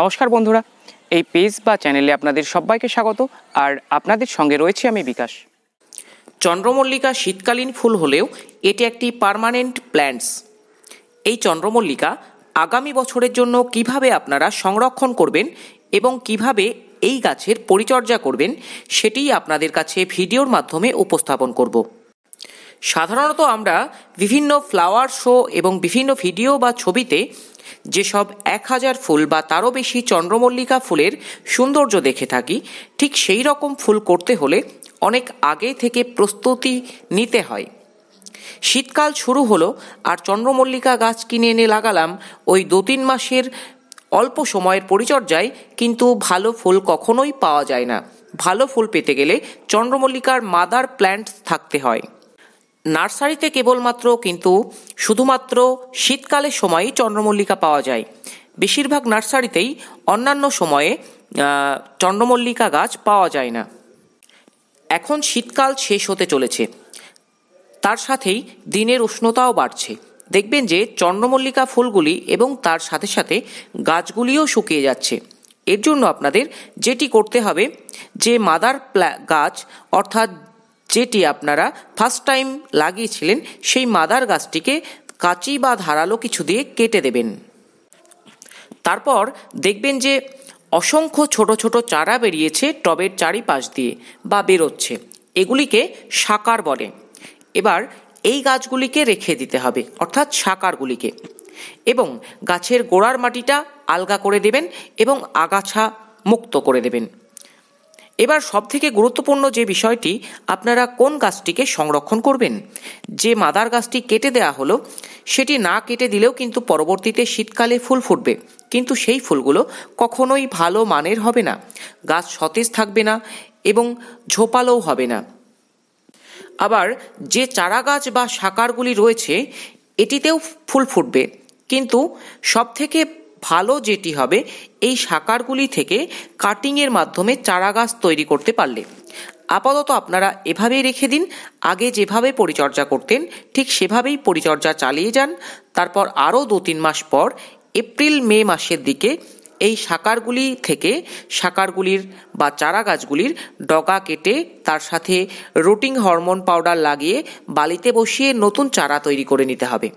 নমস্কার বন্ধুরা এই পেজ বা চ্যানেলে আপনাদের সবাইকে স্বাগত আর আপনাদের সঙ্গে রয়েছে আমি বিকাশ চন্দ্রমল্লিকা শীতকালীন ফুল হলেও এটি একটি পারমানেন্ট প্ল্যান্টস এই চন্দ্রমল্লিকা আগামী বছরের জন্য কিভাবে আপনারা সংরক্ষণ করবেন এবং কিভাবে এই গাছের পরিচর্যা করবেন সেটি আপনাদের কাছে ভিডিওর মাধ্যমে উপস্থাপন করব সাধারণত আমরা বিভিন্ন ফ্লাওয়ার শো এবং বিভিন্ন ভিডিও বা ছবিতে যেসব এক হাজার ফুল বা তারও বেশি চন্দ্রমল্লিকা ফুলের সৌন্দর্য দেখে থাকি ঠিক সেই রকম ফুল করতে হলে অনেক আগে থেকে প্রস্তুতি নিতে হয় শীতকাল শুরু হলো আর চন্দ্রমল্লিকা গাছ কিনে এনে লাগালাম ওই দু তিন মাসের অল্প সময়ের পরিচর্যায় কিন্তু ভালো ফুল কখনোই পাওয়া যায় না ভালো ফুল পেতে গেলে চন্দ্রমল্লিকার মাদার প্ল্যান্ট থাকতে হয় নার্সারিতে কেবলমাত্র কিন্তু শুধুমাত্র শীতকালের সময়ই চন্দ্রমল্লিকা পাওয়া যায় বেশিরভাগ নার্সারিতেই অন্যান্য সময়ে চন্দ্রমল্লিকা গাছ পাওয়া যায় না এখন শীতকাল শেষ হতে চলেছে তার সাথেই দিনের উষ্ণতাও বাড়ছে দেখবেন যে চন্দ্রমল্লিকা ফুলগুলি এবং তার সাথে সাথে গাছগুলিও শুকিয়ে যাচ্ছে এর জন্য আপনাদের যেটি করতে হবে যে মাদার গাছ অর্থাৎ যেটি আপনারা ফার্স্ট টাইম লাগিয়েছিলেন সেই মাদার গাছটিকে কাঁচি বা ধারালো কিছু দিয়ে কেটে দেবেন তারপর দেখবেন যে অসংখ্য ছোট ছোট চারা বেরিয়েছে টবের চারিপাশ দিয়ে বা বেরোচ্ছে এগুলিকে সাকার বলে এবার এই গাছগুলিকে রেখে দিতে হবে অর্থাৎ সাকারগুলিকে এবং গাছের গোড়ার মাটিটা আলগা করে দেবেন এবং আগাছা মুক্ত করে দেবেন এবার সব থেকে গুরুত্বপূর্ণ যে বিষয়টি আপনারা কোন গাছটিকে সংরক্ষণ করবেন যে মাদার গাছটি কেটে দেয়া হলো সেটি না কেটে দিলেও কিন্তু পরবর্তীতে শীতকালে ফুল ফুটবে কিন্তু সেই ফুলগুলো কখনোই ভালো মানের হবে না গাছ সতেজ থাকবে না এবং ঝোপালোও হবে না আবার যে চারা গাছ বা শাকারগুলি রয়েছে এটিতেও ফুল ফুটবে কিন্তু সবথেকে ভালো যেটি হবে এই সাকারগুলি থেকে কাটিংয়ের মাধ্যমে চারাগাছ তৈরি করতে পারলে আপাতত আপনারা এভাবেই রেখে দিন আগে যেভাবে পরিচর্যা করতেন ঠিক সেভাবেই পরিচর্যা চালিয়ে যান তারপর আরও দু তিন মাস পর এপ্রিল মে মাসের দিকে এই সাকারগুলি থেকে সাকারগুলির বা চারা গাছগুলির ডগা কেটে তার সাথে রুটিং হরমোন পাউডার লাগিয়ে বালিতে বসিয়ে নতুন চারা তৈরি করে নিতে হবে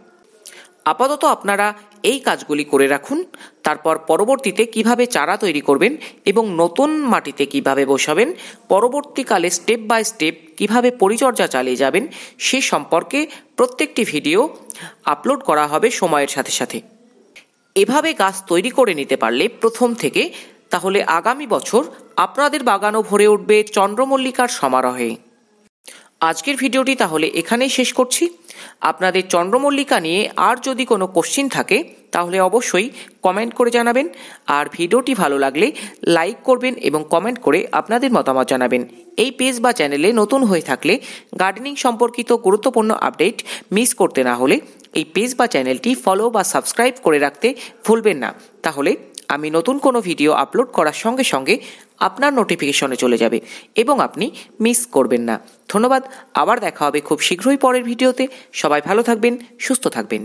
আপাতত আপনারা এই কাজগুলি করে রাখুন তারপর পরবর্তীতে কিভাবে চারা তৈরি করবেন এবং নতুন মাটিতে কিভাবে বসাবেন পরবর্তীকালে স্টেপ বাই স্টেপ কিভাবে পরিচর্যা চালিয়ে যাবেন সে সম্পর্কে প্রত্যেকটি ভিডিও আপলোড করা হবে সময়ের সাথে সাথে এভাবে গাছ তৈরি করে নিতে পারলে প্রথম থেকে তাহলে আগামী বছর আপনাদের বাগানও ভরে উঠবে চন্দ্রমল্লিকার সমারোহে আজকের ভিডিওটি তাহলে এখানেই শেষ করছি আপনাদের চন্দ্রমল্লিকা নিয়ে আর যদি কোনো কোশ্চিন থাকে তাহলে অবশ্যই কমেন্ট করে জানাবেন আর ভিডিওটি ভালো লাগলে লাইক করবেন এবং কমেন্ট করে আপনাদের মতামত জানাবেন এই পেজ বা চ্যানেলে নতুন হয়ে থাকলে গার্ডেনিং সম্পর্কিত গুরুত্বপূর্ণ আপডেট মিস করতে না হলে এই পেজ বা চ্যানেলটি ফলো বা সাবস্ক্রাইব করে রাখতে ভুলবেন না তাহলে আমি নতুন কোনো ভিডিও আপলোড করার সঙ্গে সঙ্গে আপনার নোটিফিকেশনে চলে যাবে এবং আপনি মিস করবেন না ধন্যবাদ আবার দেখা হবে খুব শীঘ্রই পরের ভিডিওতে সবাই ভালো থাকবেন সুস্থ থাকবেন